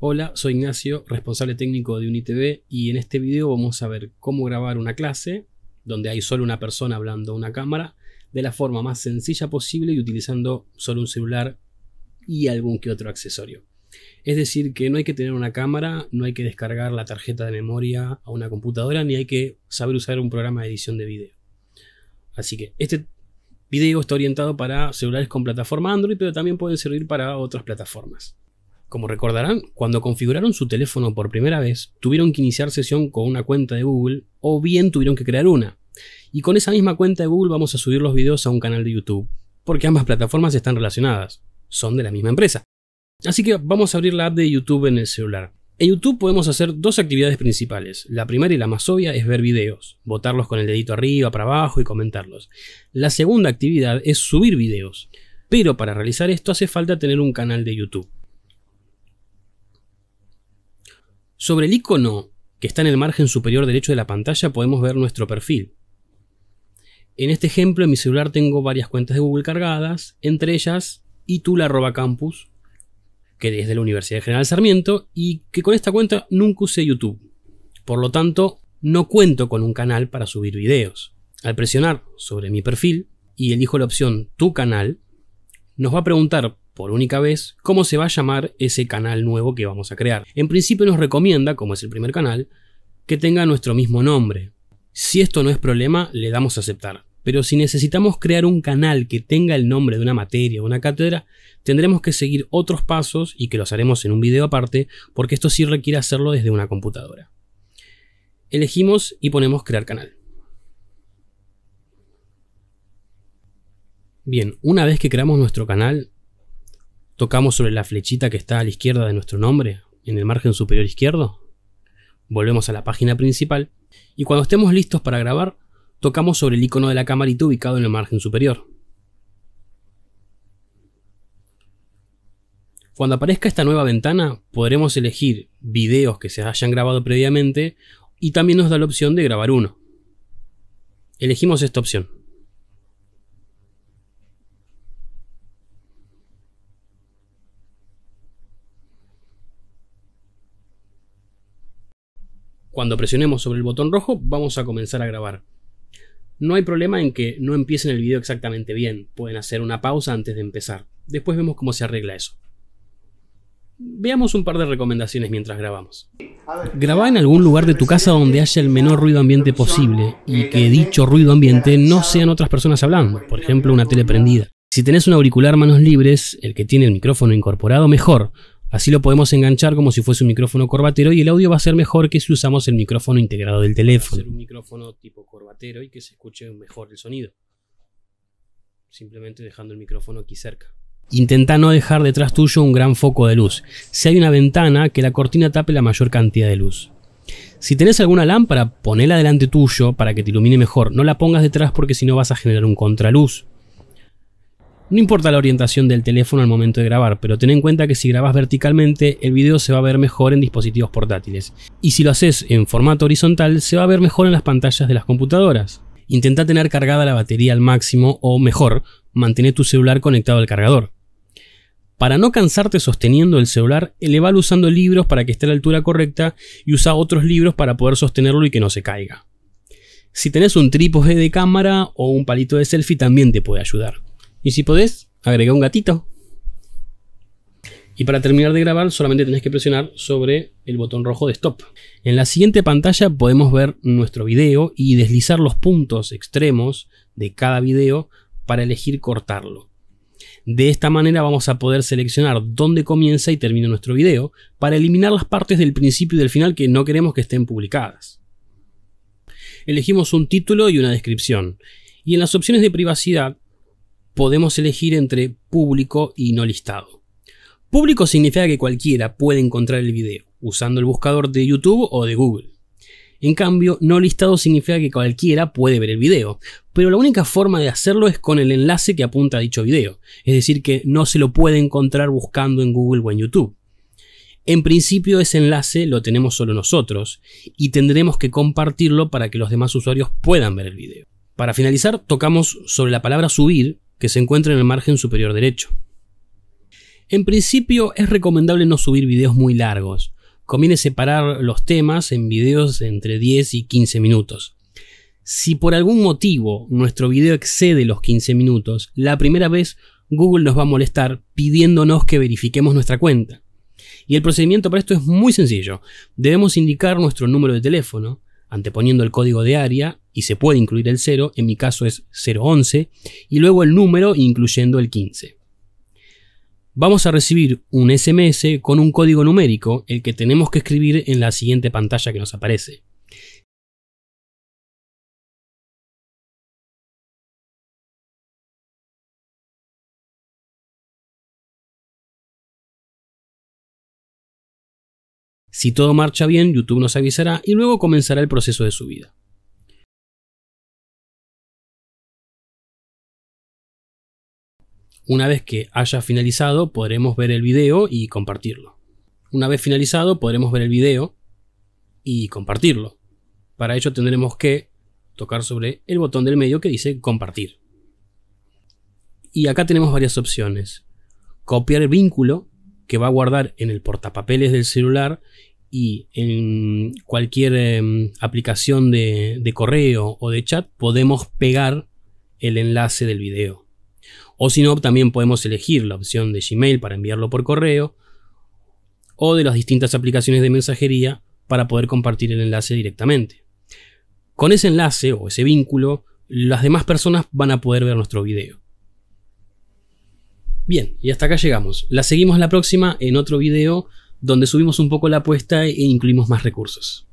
Hola, soy Ignacio, responsable técnico de UNITV y en este video vamos a ver cómo grabar una clase donde hay solo una persona hablando a una cámara de la forma más sencilla posible y utilizando solo un celular y algún que otro accesorio. Es decir, que no hay que tener una cámara, no hay que descargar la tarjeta de memoria a una computadora, ni hay que saber usar un programa de edición de video. Así que este video está orientado para celulares con plataforma Android, pero también puede servir para otras plataformas. Como recordarán, cuando configuraron su teléfono por primera vez, tuvieron que iniciar sesión con una cuenta de Google o bien tuvieron que crear una. Y con esa misma cuenta de Google vamos a subir los videos a un canal de YouTube, porque ambas plataformas están relacionadas, son de la misma empresa. Así que vamos a abrir la app de YouTube en el celular. En YouTube podemos hacer dos actividades principales. La primera y la más obvia es ver videos, botarlos con el dedito arriba, para abajo y comentarlos. La segunda actividad es subir videos, pero para realizar esto hace falta tener un canal de YouTube. Sobre el icono que está en el margen superior derecho de la pantalla podemos ver nuestro perfil. En este ejemplo en mi celular tengo varias cuentas de Google cargadas, entre ellas itula.campus, que es de la Universidad General Sarmiento, y que con esta cuenta nunca usé YouTube. Por lo tanto, no cuento con un canal para subir videos. Al presionar sobre mi perfil y elijo la opción Tu canal, nos va a preguntar por única vez cómo se va a llamar ese canal nuevo que vamos a crear. En principio nos recomienda, como es el primer canal, que tenga nuestro mismo nombre. Si esto no es problema, le damos a aceptar. Pero si necesitamos crear un canal que tenga el nombre de una materia o una cátedra, tendremos que seguir otros pasos y que los haremos en un video aparte, porque esto sí requiere hacerlo desde una computadora. Elegimos y ponemos crear canal. Bien, una vez que creamos nuestro canal, tocamos sobre la flechita que está a la izquierda de nuestro nombre, en el margen superior izquierdo, volvemos a la página principal, y cuando estemos listos para grabar, tocamos sobre el icono de la camarita ubicado en el margen superior. Cuando aparezca esta nueva ventana, podremos elegir videos que se hayan grabado previamente y también nos da la opción de grabar uno. Elegimos esta opción. Cuando presionemos sobre el botón rojo vamos a comenzar a grabar. No hay problema en que no empiecen el video exactamente bien, pueden hacer una pausa antes de empezar. Después vemos cómo se arregla eso. Veamos un par de recomendaciones mientras grabamos. Graba en algún lugar de tu casa donde haya el menor ruido ambiente posible y que dicho ruido ambiente no sean otras personas hablando, por ejemplo una tele prendida. Si tenés un auricular manos libres, el que tiene el micrófono incorporado, mejor, Así lo podemos enganchar como si fuese un micrófono corbatero y el audio va a ser mejor que si usamos el micrófono integrado del teléfono. micrófono tipo corbatero y que se escuche mejor el sonido. Simplemente dejando el micrófono aquí cerca. Intenta no dejar detrás tuyo un gran foco de luz. Si hay una ventana, que la cortina tape la mayor cantidad de luz. Si tenés alguna lámpara, ponela delante tuyo para que te ilumine mejor. No la pongas detrás porque si no vas a generar un contraluz. No importa la orientación del teléfono al momento de grabar, pero ten en cuenta que si grabas verticalmente, el video se va a ver mejor en dispositivos portátiles. Y si lo haces en formato horizontal, se va a ver mejor en las pantallas de las computadoras. Intenta tener cargada la batería al máximo o mejor, mantener tu celular conectado al cargador. Para no cansarte sosteniendo el celular, elevalo usando libros para que esté a la altura correcta y usa otros libros para poder sostenerlo y que no se caiga. Si tenés un trípode de cámara o un palito de selfie también te puede ayudar. Y si podés, agrega un gatito. Y para terminar de grabar solamente tenés que presionar sobre el botón rojo de stop. En la siguiente pantalla podemos ver nuestro video y deslizar los puntos extremos de cada video para elegir cortarlo. De esta manera vamos a poder seleccionar dónde comienza y termina nuestro video para eliminar las partes del principio y del final que no queremos que estén publicadas. Elegimos un título y una descripción. Y en las opciones de privacidad podemos elegir entre público y no listado. Público significa que cualquiera puede encontrar el video, usando el buscador de YouTube o de Google. En cambio, no listado significa que cualquiera puede ver el video, pero la única forma de hacerlo es con el enlace que apunta a dicho video, es decir, que no se lo puede encontrar buscando en Google o en YouTube. En principio ese enlace lo tenemos solo nosotros y tendremos que compartirlo para que los demás usuarios puedan ver el video. Para finalizar, tocamos sobre la palabra subir que se encuentra en el margen superior derecho. En principio es recomendable no subir videos muy largos. Conviene separar los temas en videos entre 10 y 15 minutos. Si por algún motivo nuestro video excede los 15 minutos, la primera vez Google nos va a molestar pidiéndonos que verifiquemos nuestra cuenta. Y el procedimiento para esto es muy sencillo. Debemos indicar nuestro número de teléfono, anteponiendo el código de área y se puede incluir el 0, en mi caso es 011, y luego el número incluyendo el 15. Vamos a recibir un SMS con un código numérico, el que tenemos que escribir en la siguiente pantalla que nos aparece. Si todo marcha bien, YouTube nos avisará y luego comenzará el proceso de subida. Una vez que haya finalizado podremos ver el video y compartirlo. Una vez finalizado podremos ver el video y compartirlo. Para ello tendremos que tocar sobre el botón del medio que dice compartir. Y acá tenemos varias opciones. Copiar el vínculo que va a guardar en el portapapeles del celular y en cualquier em, aplicación de, de correo o de chat podemos pegar el enlace del video. O si no, también podemos elegir la opción de Gmail para enviarlo por correo o de las distintas aplicaciones de mensajería para poder compartir el enlace directamente. Con ese enlace o ese vínculo, las demás personas van a poder ver nuestro video. Bien, y hasta acá llegamos. La seguimos la próxima en otro video donde subimos un poco la apuesta e incluimos más recursos.